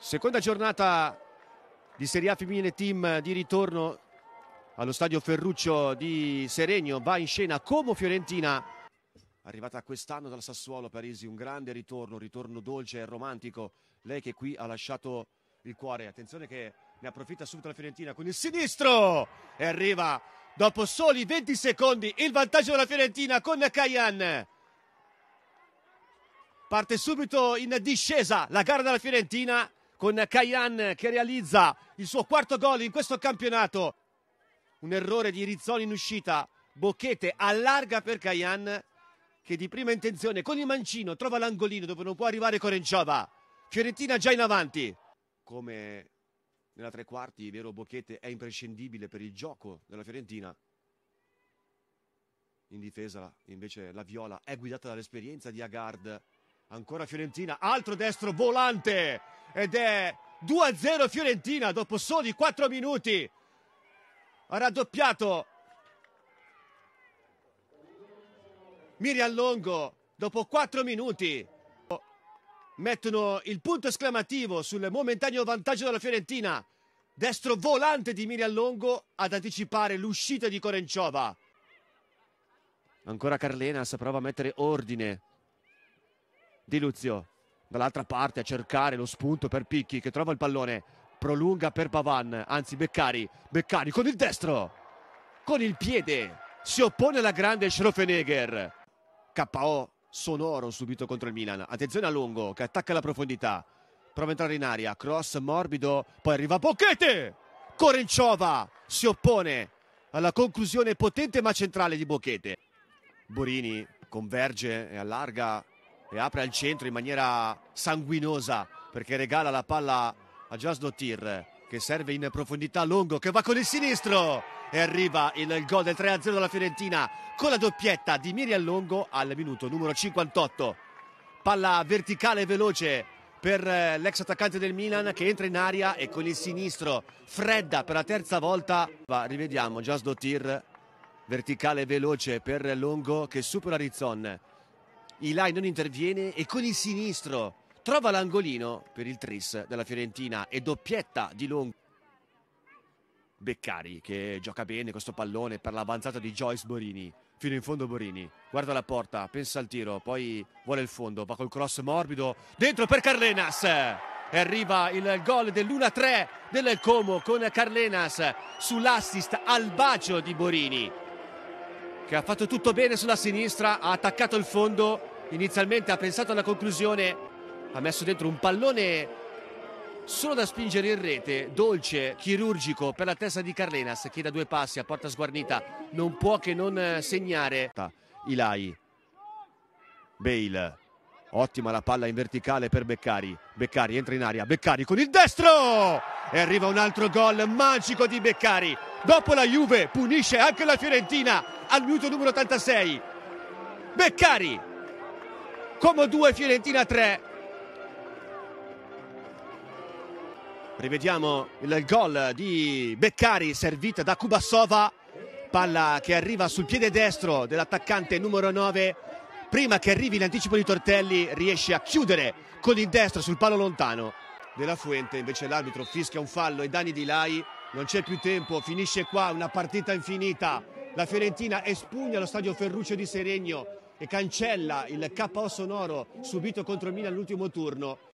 Seconda giornata di Serie A femminile team di ritorno allo stadio Ferruccio di Seregno. Va in scena Como Fiorentina. Arrivata quest'anno dal Sassuolo Parisi, un grande ritorno, un ritorno dolce e romantico. Lei che qui ha lasciato il cuore. Attenzione che ne approfitta subito la Fiorentina con il sinistro e arriva dopo soli 20 secondi il vantaggio della Fiorentina con Kayan. Parte subito in discesa la gara della Fiorentina con Kayan che realizza il suo quarto gol in questo campionato. Un errore di Rizzoli in uscita. Bocchete allarga per Kayan che di prima intenzione con il mancino trova l'angolino dove non può arrivare Corenciova. Fiorentina già in avanti. Come nella tre quarti, Vero Bocchete è imprescindibile per il gioco della Fiorentina. In difesa invece la Viola è guidata dall'esperienza di Agard. Ancora Fiorentina, altro destro volante ed è 2-0 Fiorentina dopo soli 4 minuti. Ha raddoppiato Miriam Longo dopo 4 minuti. Mettono il punto esclamativo sul momentaneo vantaggio della Fiorentina. Destro volante di Miriam Longo ad anticipare l'uscita di Corenciova. Ancora Carlenas prova a mettere ordine. Di Luzio dall'altra parte a cercare lo spunto per Picchi che trova il pallone, prolunga per Pavan, anzi Beccari, Beccari con il destro, con il piede, si oppone alla grande Schrofenegger. KO sonoro subito contro il Milan, attenzione a Lungo che attacca la profondità, prova a entrare in aria, cross morbido, poi arriva Bocchete, Corenciova si oppone alla conclusione potente ma centrale di Bocchete. Borini converge e allarga e apre al centro in maniera sanguinosa perché regala la palla a Jasdotir che serve in profondità lungo che va con il sinistro e arriva il gol del 3-0 della Fiorentina con la doppietta di Miriam Longo al minuto numero 58 palla verticale e veloce per eh, l'ex attaccante del Milan che entra in aria e con il sinistro fredda per la terza volta va, rivediamo Jasdotir verticale e veloce per Longo che supera Rizzon Ilai non interviene e con il sinistro trova l'angolino per il tris della Fiorentina e doppietta di Long. Beccari che gioca bene questo pallone per l'avanzata di Joyce Borini. Fino in fondo Borini, guarda la porta, pensa al tiro, poi vuole il fondo, va col cross morbido, dentro per Carlenas. E arriva il gol dell'1-3 del Como con Carlenas sull'assist al bacio di Borini che ha fatto tutto bene sulla sinistra, ha attaccato il fondo inizialmente ha pensato alla conclusione, ha messo dentro un pallone solo da spingere in rete, dolce, chirurgico per la testa di Carlenas che da due passi a porta sguarnita non può che non eh, segnare. Ilai, Bale, ottima la palla in verticale per Beccari, Beccari entra in aria, Beccari con il destro e arriva un altro gol magico di Beccari. Dopo la Juve punisce anche la Fiorentina al minuto numero 86. Beccari Como 2, Fiorentina 3. Rivediamo il gol di Beccari, servita da Kubasova. Palla che arriva sul piede destro dell'attaccante numero 9. Prima che arrivi in anticipo di Tortelli, riesce a chiudere con il destro sul palo lontano. Della Fuente invece l'arbitro fischia un fallo e danni Di Lai non c'è più tempo, finisce qua una partita infinita. La Fiorentina espugna lo stadio Ferruccio di Seregno e cancella il KO sonoro subito contro il Milan all'ultimo turno